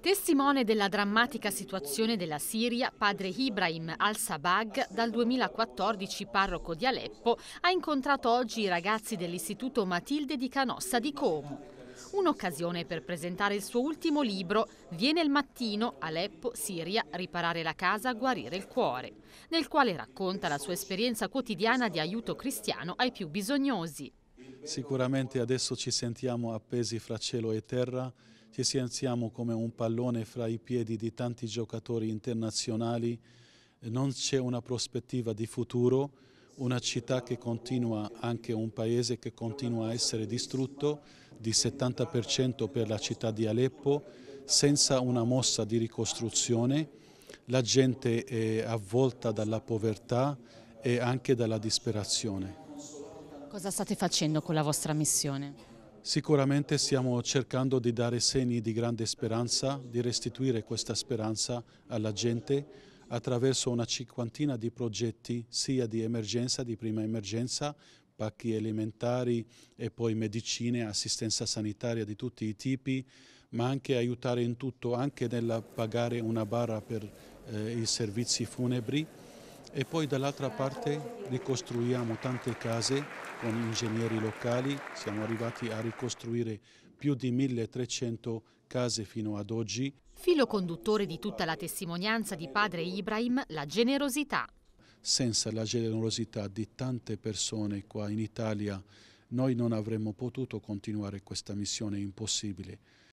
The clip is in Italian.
Testimone della drammatica situazione della Siria, padre Ibrahim al-Sabag, dal 2014 parroco di Aleppo, ha incontrato oggi i ragazzi dell'Istituto Matilde di Canossa di Como. Un'occasione per presentare il suo ultimo libro, Viene il mattino, Aleppo, Siria, riparare la casa, guarire il cuore, nel quale racconta la sua esperienza quotidiana di aiuto cristiano ai più bisognosi. Sicuramente adesso ci sentiamo appesi fra cielo e terra ci sentiamo come un pallone fra i piedi di tanti giocatori internazionali, non c'è una prospettiva di futuro, una città che continua, anche un paese che continua a essere distrutto di 70% per la città di Aleppo, senza una mossa di ricostruzione, la gente è avvolta dalla povertà e anche dalla disperazione. Cosa state facendo con la vostra missione? Sicuramente stiamo cercando di dare segni di grande speranza, di restituire questa speranza alla gente attraverso una cinquantina di progetti sia di emergenza, di prima emergenza, pacchi alimentari e poi medicine, assistenza sanitaria di tutti i tipi, ma anche aiutare in tutto, anche nel pagare una barra per eh, i servizi funebri e poi dall'altra parte ricostruiamo tante case con ingegneri locali, siamo arrivati a ricostruire più di 1300 case fino ad oggi. Filo conduttore di tutta la testimonianza di padre Ibrahim, la generosità. Senza la generosità di tante persone qua in Italia noi non avremmo potuto continuare questa missione impossibile.